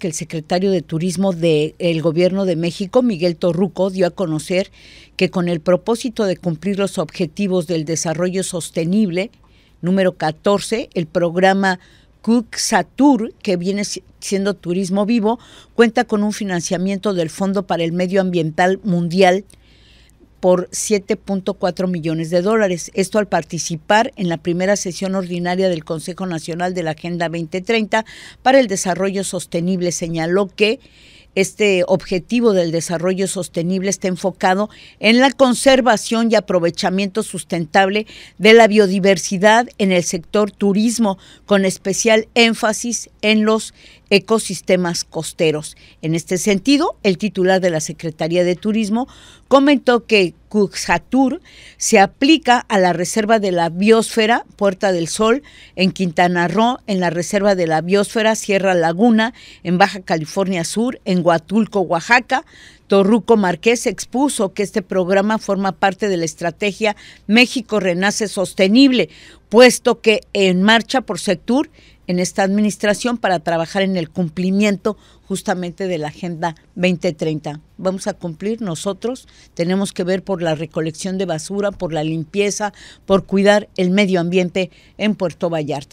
que el secretario de Turismo del Gobierno de México, Miguel Torruco, dio a conocer que con el propósito de cumplir los objetivos del desarrollo sostenible, número 14, el programa Cuxatur, que viene siendo Turismo Vivo, cuenta con un financiamiento del Fondo para el Medio Ambiental Mundial por 7.4 millones de dólares. Esto al participar en la primera sesión ordinaria del Consejo Nacional de la Agenda 2030 para el Desarrollo Sostenible. Señaló que este objetivo del desarrollo sostenible está enfocado en la conservación y aprovechamiento sustentable de la biodiversidad en el sector turismo, con especial énfasis en los ecosistemas costeros. En este sentido, el titular de la Secretaría de Turismo comentó que Cuxatur, se aplica a la Reserva de la Biosfera Puerta del Sol en Quintana Roo, en la Reserva de la Biosfera Sierra Laguna, en Baja California Sur, en Huatulco, Oaxaca. Torruco Marqués expuso que este programa forma parte de la estrategia México Renace Sostenible, puesto que en marcha por Sectur en esta administración para trabajar en el cumplimiento justamente de la Agenda 2030. Vamos a cumplir nosotros, tenemos que ver por la recolección de basura, por la limpieza, por cuidar el medio ambiente en Puerto Vallarta.